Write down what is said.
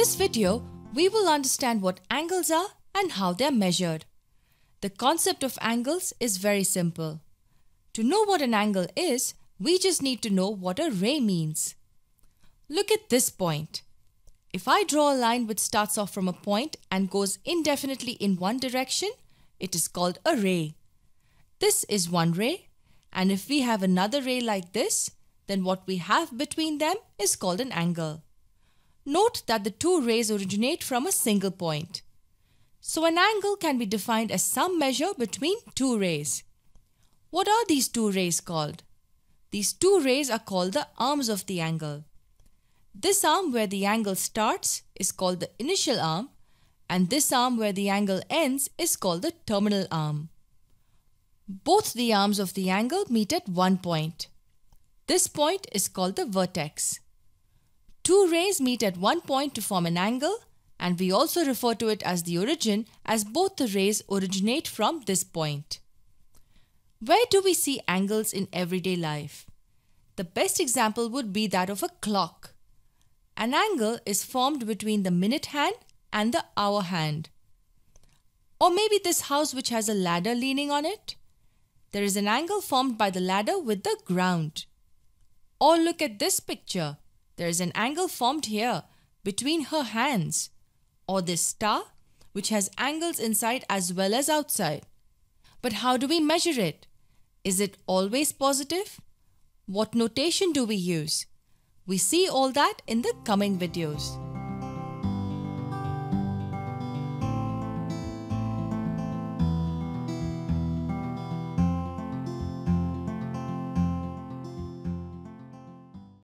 this video, we will understand what angles are and how they're measured. The concept of angles is very simple. To know what an angle is, we just need to know what a ray means. Look at this point. If I draw a line which starts off from a point and goes indefinitely in one direction, it is called a ray. This is one ray, and if we have another ray like this, then what we have between them is called an angle. Note that the two rays originate from a single point. So an angle can be defined as some measure between two rays. What are these two rays called? These two rays are called the arms of the angle. This arm where the angle starts is called the initial arm and this arm where the angle ends is called the terminal arm. Both the arms of the angle meet at one point. This point is called the vertex. Two rays meet at one point to form an angle and we also refer to it as the origin as both the rays originate from this point. Where do we see angles in everyday life? The best example would be that of a clock. An angle is formed between the minute hand and the hour hand. Or maybe this house which has a ladder leaning on it. There is an angle formed by the ladder with the ground. Or look at this picture there is an angle formed here between her hands or this star which has angles inside as well as outside. But how do we measure it? Is it always positive? What notation do we use? We see all that in the coming videos.